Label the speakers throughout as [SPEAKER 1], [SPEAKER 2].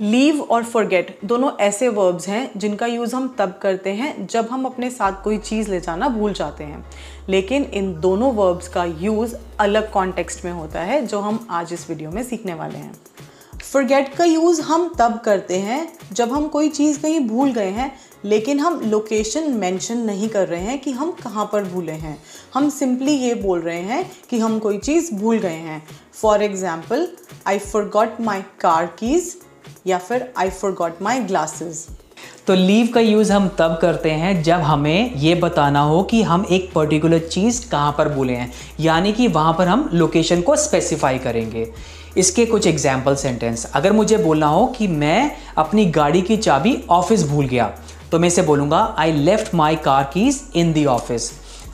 [SPEAKER 1] leave और forget दोनों ऐसे वर्ब्स हैं जिनका यूज़ हम तब करते हैं जब हम अपने साथ कोई चीज़ ले जाना भूल जाते हैं लेकिन इन दोनों वर्ब्स का यूज़ अलग कॉन्टेक्स्ट में होता है जो हम आज इस वीडियो में सीखने वाले हैं फॉरगेट का यूज़ हम तब करते हैं जब हम कोई चीज़ कहीं भूल गए हैं लेकिन हम लोकेशन मेंशन नहीं कर रहे हैं कि हम कहाँ पर भूले हैं हम सिंपली ये बोल रहे हैं कि हम कोई चीज़ भूल गए हैं for example I forgot my car keys या फिर I forgot my glasses
[SPEAKER 2] तो लीव का यूज़ हम तब करते हैं जब हमें ये बताना हो कि हम एक पर्टिकुलर चीज़ कहाँ पर बोले हैं यानी कि वहाँ पर हम लोकेशन को स्पेसिफाई करेंगे इसके कुछ एग्जाम्पल सेंटेंस अगर मुझे बोलना हो कि मैं अपनी गाड़ी की चाबी ऑफिस भूल गया तो मैं इसे बोलूँगा I left my car keys in the office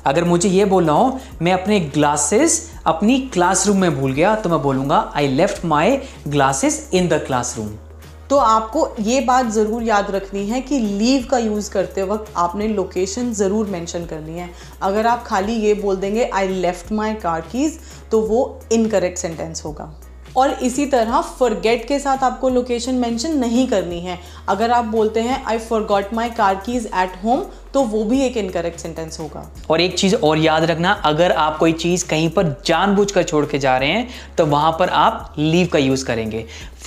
[SPEAKER 2] अगर मुझे ये बोलना हो मैं अपने ग्लासेस अपनी क्लासरूम में भूल गया तो मैं बोलूँगा I left my glasses in the classroom
[SPEAKER 1] तो आपको ये बात ज़रूर याद रखनी है कि लीव का यूज़ करते वक्त आपने लोकेशन ज़रूर मेंशन करनी है अगर आप खाली ये बोल देंगे I left my car keys तो वो इनकरेक्ट सेंटेंस होगा और इसी तरह फॉरगेट के साथ आपको लोकेशन मेंशन नहीं करनी है अगर आप बोलते हैं I forgot my car keys at home तो वो भी एक इनकरेक्ट सेंटेंस होगा
[SPEAKER 2] और एक चीज़ और याद रखना अगर आप कोई चीज़ कहीं पर जानबूझकर छोड़ के जा रहे हैं तो वहां पर आप लीव का यूज़ करेंगे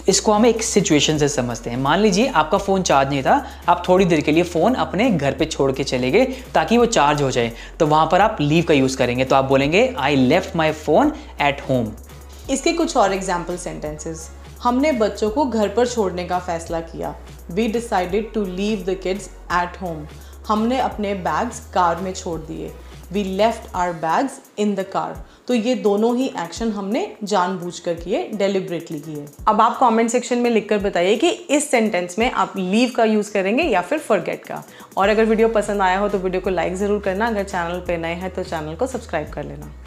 [SPEAKER 2] इसको हम एक सिचुएशन से समझते हैं मान लीजिए आपका फ़ोन चार्ज नहीं था आप थोड़ी देर के लिए फ़ोन अपने घर पे छोड़ के चले गए ताकि वो चार्ज हो जाए तो वहां पर आप लीव का यूज़ करेंगे तो आप बोलेंगे I left my phone at home
[SPEAKER 1] इसके कुछ और एग्जाम्पल सेंटेंसेस हमने बच्चों को घर पर छोड़ने का फैसला किया we decided to leave the kids at home हमने अपने बैग्स कार में छोड़ दिए we left our bags in the car तो ये दोनों ही एक्शन हमने जानबूझकर किए डेलिब्रेटली किए अब आप कमेंट सेक्शन में लिखकर बताइए कि इस सेंटेंस में आप लीव का यूज़ करेंगे या फिर फॉरगेट का और अगर वीडियो पसंद आया हो तो वीडियो को लाइक ज़रूर करना अगर चैनल पर नए हैं तो चैनल को सब्सक्राइब कर लेना